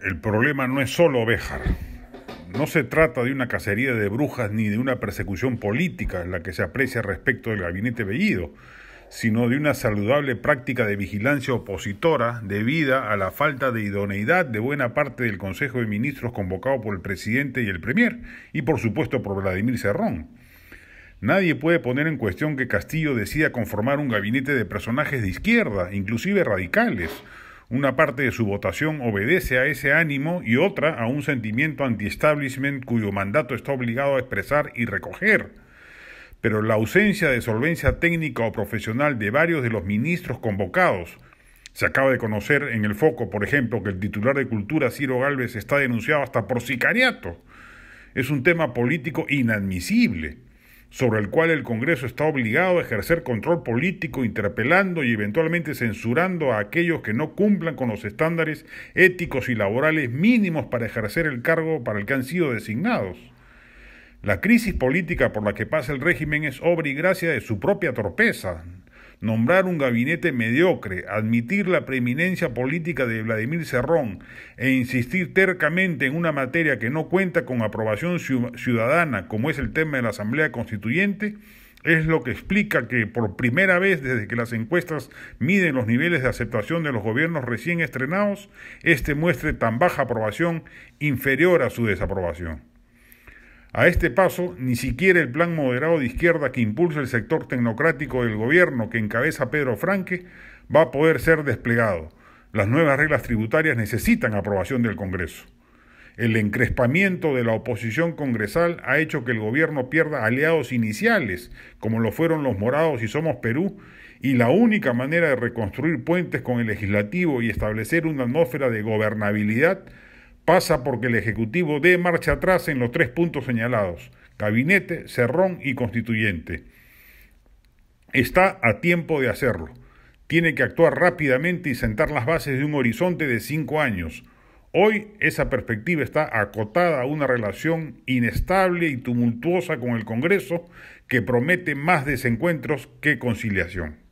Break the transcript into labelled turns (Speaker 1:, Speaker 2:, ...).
Speaker 1: El problema no es solo Béjar. No se trata de una cacería de brujas ni de una persecución política en la que se aprecia respecto del gabinete Bellido, sino de una saludable práctica de vigilancia opositora debida a la falta de idoneidad de buena parte del Consejo de Ministros convocado por el presidente y el Premier, y por supuesto por Vladimir Serrón. Nadie puede poner en cuestión que Castillo decida conformar un gabinete de personajes de izquierda, inclusive radicales, una parte de su votación obedece a ese ánimo y otra a un sentimiento anti-establishment cuyo mandato está obligado a expresar y recoger. Pero la ausencia de solvencia técnica o profesional de varios de los ministros convocados, se acaba de conocer en el foco, por ejemplo, que el titular de Cultura, Ciro Galvez, está denunciado hasta por sicariato. Es un tema político inadmisible sobre el cual el Congreso está obligado a ejercer control político, interpelando y eventualmente censurando a aquellos que no cumplan con los estándares éticos y laborales mínimos para ejercer el cargo para el que han sido designados. La crisis política por la que pasa el régimen es obra y gracia de su propia torpeza, nombrar un gabinete mediocre, admitir la preeminencia política de Vladimir Cerrón e insistir tercamente en una materia que no cuenta con aprobación ciudadana, como es el tema de la Asamblea Constituyente, es lo que explica que por primera vez desde que las encuestas miden los niveles de aceptación de los gobiernos recién estrenados, este muestre tan baja aprobación inferior a su desaprobación. A este paso, ni siquiera el plan moderado de izquierda que impulsa el sector tecnocrático del gobierno que encabeza Pedro Franque va a poder ser desplegado. Las nuevas reglas tributarias necesitan aprobación del Congreso. El encrespamiento de la oposición congresal ha hecho que el gobierno pierda aliados iniciales, como lo fueron los morados y Somos Perú, y la única manera de reconstruir puentes con el legislativo y establecer una atmósfera de gobernabilidad pasa porque el Ejecutivo dé marcha atrás en los tres puntos señalados, gabinete, cerrón y constituyente. Está a tiempo de hacerlo. Tiene que actuar rápidamente y sentar las bases de un horizonte de cinco años. Hoy esa perspectiva está acotada a una relación inestable y tumultuosa con el Congreso que promete más desencuentros que conciliación.